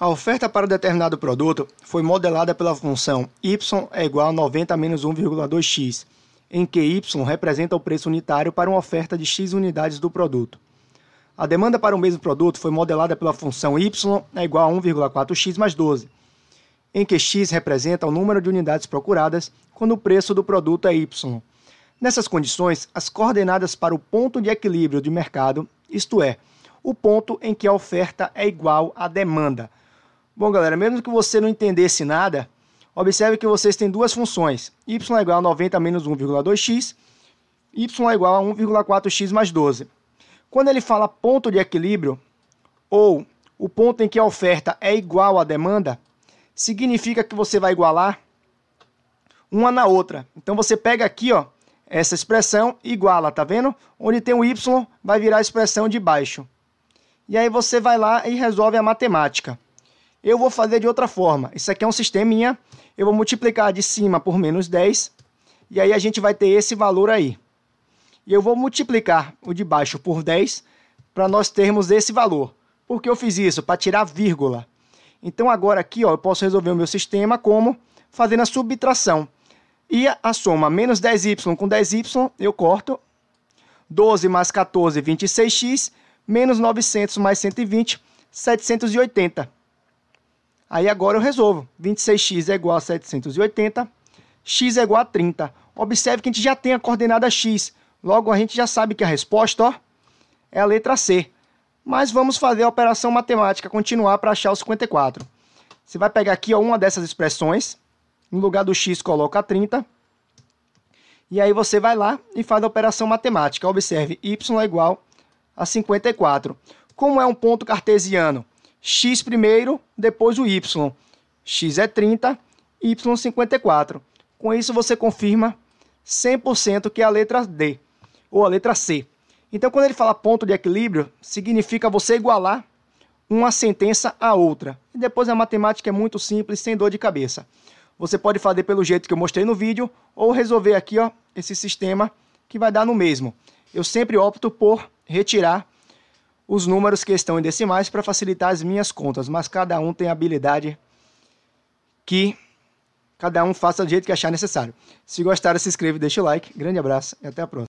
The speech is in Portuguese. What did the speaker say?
A oferta para determinado produto foi modelada pela função y é igual a 90 menos 1,2x, em que y representa o preço unitário para uma oferta de x unidades do produto. A demanda para o mesmo produto foi modelada pela função y é igual a 1,4x mais 12, em que x representa o número de unidades procuradas quando o preço do produto é y. Nessas condições, as coordenadas para o ponto de equilíbrio de mercado, isto é, o ponto em que a oferta é igual à demanda, Bom, galera, mesmo que você não entendesse nada, observe que vocês têm duas funções, y é igual a 90 menos 1,2x, y é igual a 1,4x mais 12. Quando ele fala ponto de equilíbrio, ou o ponto em que a oferta é igual à demanda, significa que você vai igualar uma na outra. Então você pega aqui, ó, essa expressão iguala, tá vendo? Onde tem o um y vai virar a expressão de baixo. E aí você vai lá e resolve a matemática eu vou fazer de outra forma. Isso aqui é um sisteminha, eu vou multiplicar de cima por menos 10, e aí a gente vai ter esse valor aí. E eu vou multiplicar o de baixo por 10 para nós termos esse valor. Por que eu fiz isso? Para tirar vírgula. Então agora aqui ó, eu posso resolver o meu sistema como fazendo a subtração. E a soma menos 10y com 10y, eu corto. 12 mais 14, 26x, menos 900 mais 120, 780. Aí agora eu resolvo. 26x é igual a 780, x é igual a 30. É Observe que a gente já tem a coordenada x. Logo, a gente já sabe que a resposta ó, é a letra C. Mas vamos fazer a operação matemática continuar para achar o 54. Você vai pegar aqui ó, uma dessas expressões. No lugar do x, coloca 30. E aí você vai lá e faz a operação matemática. Observe, y é igual a 54. Como é um ponto cartesiano, x primeiro, depois o y. x é 30, y 54. Com isso você confirma 100% que é a letra D ou a letra C. Então quando ele fala ponto de equilíbrio, significa você igualar uma sentença à outra. E depois a matemática é muito simples, sem dor de cabeça. Você pode fazer pelo jeito que eu mostrei no vídeo ou resolver aqui ó, esse sistema que vai dar no mesmo. Eu sempre opto por retirar os números que estão em decimais para facilitar as minhas contas, mas cada um tem habilidade que cada um faça do jeito que achar necessário. Se gostaram, se inscreve, deixa o like. Grande abraço e até a próxima.